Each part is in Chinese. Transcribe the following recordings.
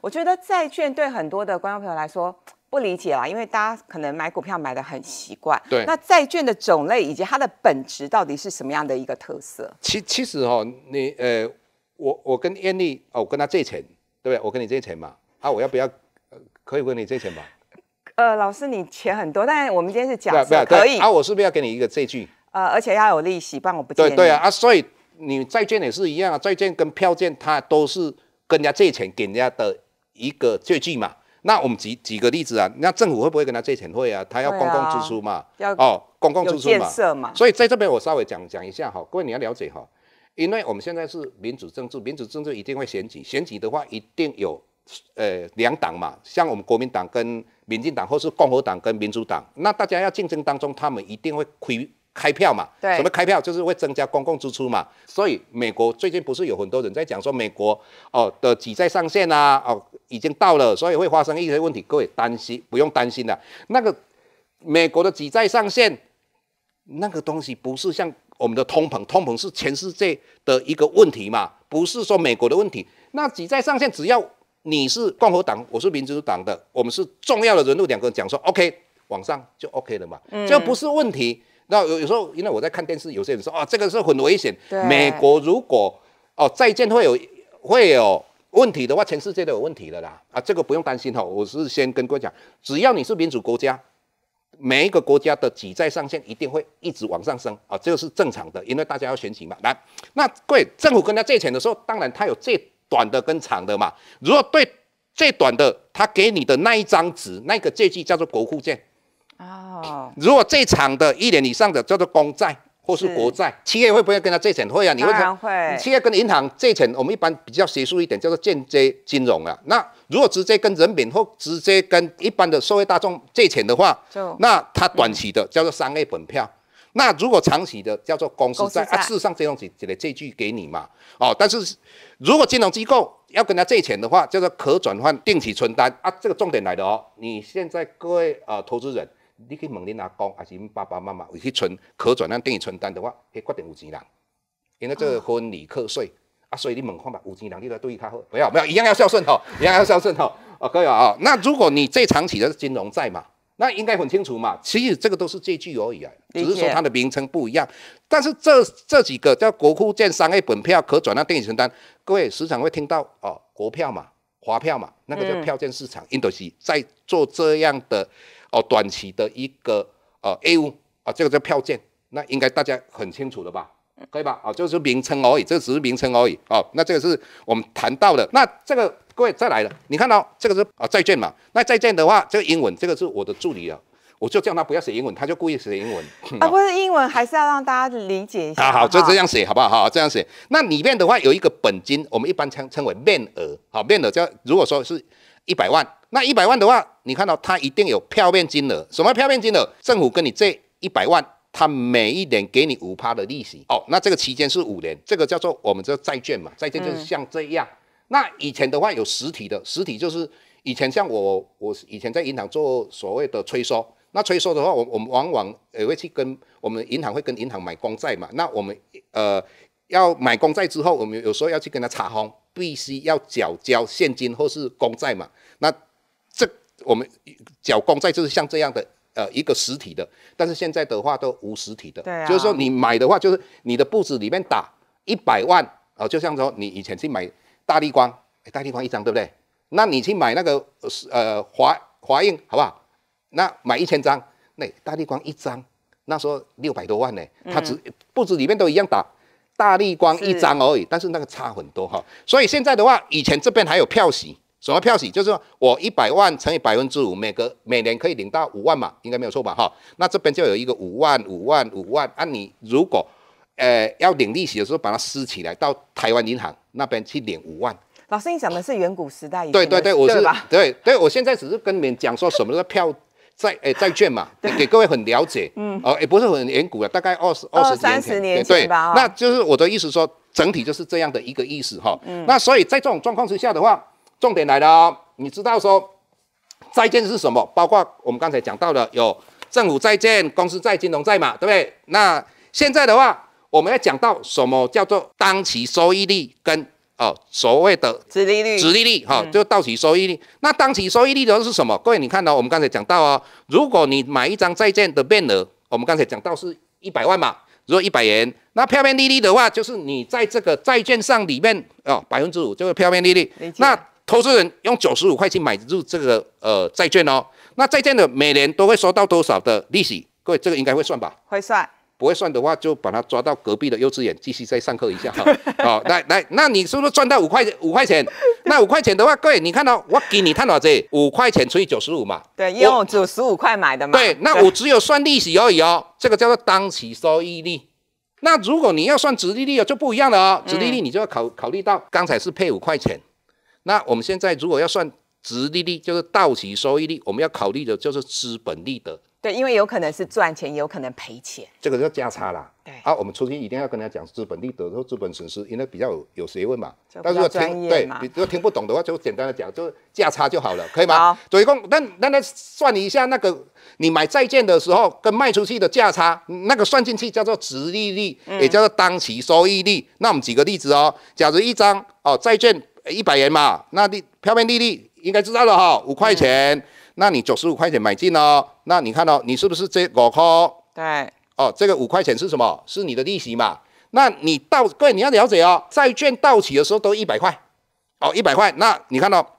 我觉得债券对很多的观众朋友来说不理解啦，因为大家可能买股票买的很习惯。对，那债券的种类以及它的本质到底是什么样的一个特色？其其实哦，你呃，我我跟艳丽哦，我跟他借钱，对不对？我跟你借钱嘛，啊，我要不要？可以跟你借钱吧？呃，老师你钱很多，但是我们今天是假设可以。啊，我是不是要给你一个借据？呃，而且要有利息，不然我不对对啊。啊，所以你债券也是一样啊，债券跟票券它都是跟人家借钱给人家的。一个借据嘛，那我们举举个例子啊，那政府会不会跟他借钱会啊？他要公共支出嘛，哦，公共支出嘛，所以在这边我稍微讲讲一下哈，各位你要了解哈，因为我们现在是民主政治，民主政治一定会选举，选举的话一定有呃两党嘛，像我们国民党跟民进党，或是共和党跟民主党，那大家要竞争当中，他们一定会亏。开票嘛，对，什么开票就是会增加公共支出嘛，所以美国最近不是有很多人在讲说美国哦的举债上限啊，哦已经到了，所以会发生一些问题。各位担心不用担心的，那个美国的举债上限那个东西不是像我们的通膨，通膨是全世界的一个问题嘛，不是说美国的问题。那举债上限只要你是共和党，我是民主党的，我们是重要的物，渡点，人讲说 OK 往上就 OK 了嘛，这不是问题。那有有时候，因为我在看电视，有些人说啊，这个是很危险。美国如果哦，再见会有会有问题的话，全世界都有问题了啦。啊，这个不用担心哈，我是先跟各位讲，只要你是民主国家，每一个国家的举债上限一定会一直往上升啊，这个是正常的，因为大家要选举嘛。来，那各位政府跟他借钱的时候，当然他有借短的跟长的嘛。如果对最短的，他给你的那一张纸，那个借据叫做国库券。哦，如果这场的一年以上的叫做公债或是国债，企业会不会跟他借钱会啊？你会？企业跟银行借钱，我们一般比较学术一点叫做间接金融啊。那如果直接跟人民或直接跟一般的社会大众借钱的话，那他短期的叫做商业本票，那如果长期的叫做公司债啊。事实上，这种几几的借据给你嘛？哦，但是如果金融机构要跟他借钱的话，叫做可转换定期存单啊。这个重点来的哦，你现在各位呃投资人。你去问恁阿公，还是恁爸爸妈妈，去存可转让电子存单的话，迄决定有钱人，因为这个婚礼课税，啊，所以你问看吧，有钱人都要对开好，不要，不要，一样要孝顺哈，一样要孝顺哈，哦，可以啊。那如果你最长起的是金融债嘛，那应该很清楚嘛。其实这个都是借据而已啊，只是说它的名称不一样。但是这这几个叫国库建商业本票、可转让电子存单，各位时常会听到哦，国票嘛，华票嘛，那个叫票券市场，印度西在做这样的。哦，短期的一个呃 A 五啊，这个叫票券，那应该大家很清楚了吧？可以吧？啊，就是名称而已，这只是名称而已哦，那这个是我们谈到的，那这个各位再来了，你看到这个是啊债券嘛？那债券的话，这个英文，这个是我的助理啊，我就叫他不要写英文，他就故意写英文啊，不是英文还是要让大家理解一下啊？好，就这样写好不好？好，这样写。那里面的话有一个本金，我们一般称称为面额，好，面额叫如果说是一百万。那一百万的话，你看到它一定有票面金额，什么票面金额？政府跟你这一百万，它每一年给你五趴的利息。哦，那这个期间是五年，这个叫做我们叫债券嘛。债券就是像这样。那以前的话有实体的，实体就是以前像我，我以前在银行做所谓的催收。那催收的话，我我们往往也会去跟我们银行会跟银行买公债嘛。那我们呃要买公债之后，我们有时候要去跟他查封，必须要缴交现金或是公债嘛。那我们角弓在就是像这样的呃一个实体的，但是现在的话都无实体的，对啊，就是说你买的话就是你的布置里面打一百万啊，就像说你以前去买大力光，哎，大力光一张对不对？那你去买那个呃华华印好不好？那买一千张，那大力光一张那时候六百多万呢，它只布置里面都一样打大力光一张而已，但是那个差很多哈，所以现在的话以前这边还有票息。什么票息？就是我一百万乘以百分之五，每个每年可以领到五万嘛，应该没有错吧？哈，那这边就有一个五万、五万、五万。啊，你如果，呃，要领利息的时候，把它撕起来到台湾银行那边去领五万。老师，你讲的是远古时代？对对对，我是 对对，我现在只是跟你们讲说什么叫票债？诶 债券嘛，给各位很了解。嗯。哦，也不是很远古了，大概二十二三十年前，对那就是我的意思说，整体就是这样的一个意思哈。嗯。那所以在这种状况之下的话。重点来了哦，你知道说，债券是什么？包括我们刚才讲到的，有政府债券、公司债、金融债嘛，对不对？那现在的话，我们要讲到什么叫做当期收益率跟哦所谓的指利率、指利率哈，就到期收益率。那当期收益率的是什么？各位，你看到我们刚才讲到哦，如果你买一张债券的面额，我们刚才讲到是一百万嘛，如果一百元，那票面利率的话，就是你在这个债券上里面哦，百分之五就是票面利率，那。投资人用九十五块去买入这个呃债券哦，那债券的每年都会收到多少的利息？各位，这个应该会算吧？会算，不会算的话就把它抓到隔壁的幼稚园继续再上课一下哈。好，来来，那你是不是赚到五块五块钱？那五块钱的话，各位你看到我给你看到这五块钱除以九十五嘛？对，用九十五块买的嘛。对，那我只有算利息而已哦，这个叫做当期收益率。那如果你要算殖利率哦，就不一样了哦。殖利率你就要考考虑到刚才是配五块钱。那我们现在如果要算值利率，就是到期收益率，我们要考虑的就是资本利得。对，因为有可能是赚钱，有可能赔钱。这个叫价差啦。对啊，我们出去一定要跟人家讲资本利得和资本损失，因为比较有有学问嘛。但是听对，如果听不懂的话，就简单的讲，就是价差就好了，可以吗？好。所以共那那那算一下那个你买债券的时候跟卖出去的价差，那个算进去叫做值利率，也叫做当期收益率。那我们举个例子哦，假如一张哦债券。一百元嘛，那利票面利率应该知道了哈，五块钱，那你九十五块钱买进哦，那你看到你是不是这果空？对。哦，这个五块钱是什么？是你的利息嘛？那你到各位你要了解哦，债券到期的时候都一百块，哦，一百块，那你看到？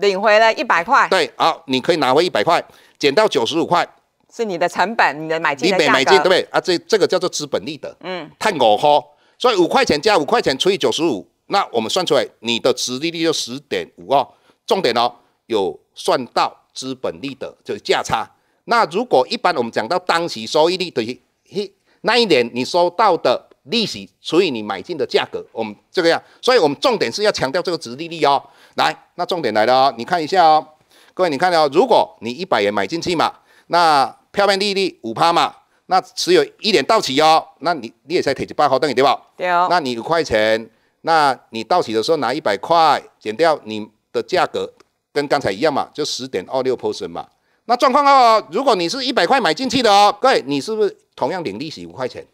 领回了一百块。对，好，你可以拿回一百块，减到九十五块，是你的成本，你的买进。你每买进，对不对啊？这这个叫做资本利得。嗯。太五空，所以五块钱加五块钱除以九十五。那我们算出来，你的值利率就十点五哦。重点哦，有算到资本利得，就是价差。那如果一般我们讲到当期收益率，等对，那一年你收到的利息除以你买进的价格，我们这个样。所以我们重点是要强调这个值利率哦。来，那重点来了哦，你看一下哦，各位你看哦，如果你一百元买进去嘛，那票面利率五趴嘛，那持有一年到期哦，那你你也才赔十八块等于对吧？对哦。那你五块钱。那你到起的时候拿一百块，减掉你的价格，跟刚才一样嘛，就十点二六 p e r c e n t 嘛。那状况哦，如果你是一百块买进去的哦，各位，你是不是同样领利息五块钱？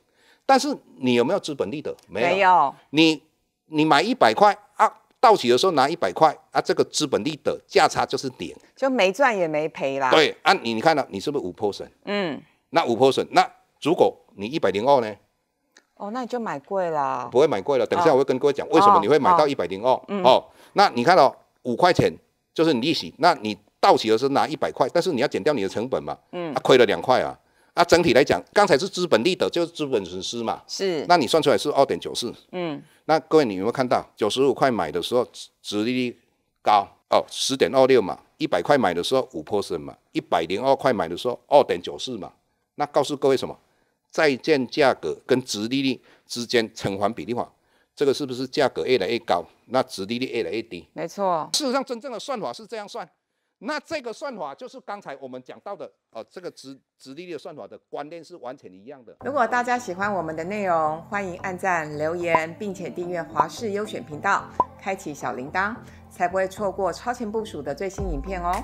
但是你有没有资本利得？没有。你你买一百块啊，到起的时候拿一百块啊，这个资本利得价差就是点，就没赚也没赔啦。对啊，你你看到你是不是五 p e r c e n t 嗯。那五 p e r c e n t 那如果你一百零二呢？哦，那你就买贵了。不会买贵了，等一下我会跟各位讲为什么你会买到一百零二哦。那你看哦，五块钱就是你利息，那你到期的时候拿一百块，但是你要减掉你的成本嘛，嗯，他亏了两块啊。啊，整体来讲，刚才是资本利得就是资本损失嘛，是。那你算出来是二点九四，嗯。那各位，你有没有看到九十五块买的时候，值利率高哦，十点二六嘛；一百块买的时候五 percent 嘛；一百零二块买的时候二点九四嘛。那告诉各位什么？在建价格跟值利率之间乘还比例化，这个是不是价格越来越高，那值利率越来越低？没错，事实上真正的算法是这样算。那这个算法就是刚才我们讲到的，哦，这个直直利率算法的观念是完全一样的。如果大家喜欢我们的内容，欢迎按赞、留言，并且订阅华视优选频道，开启小铃铛，才不会错过超前部署的最新影片哦。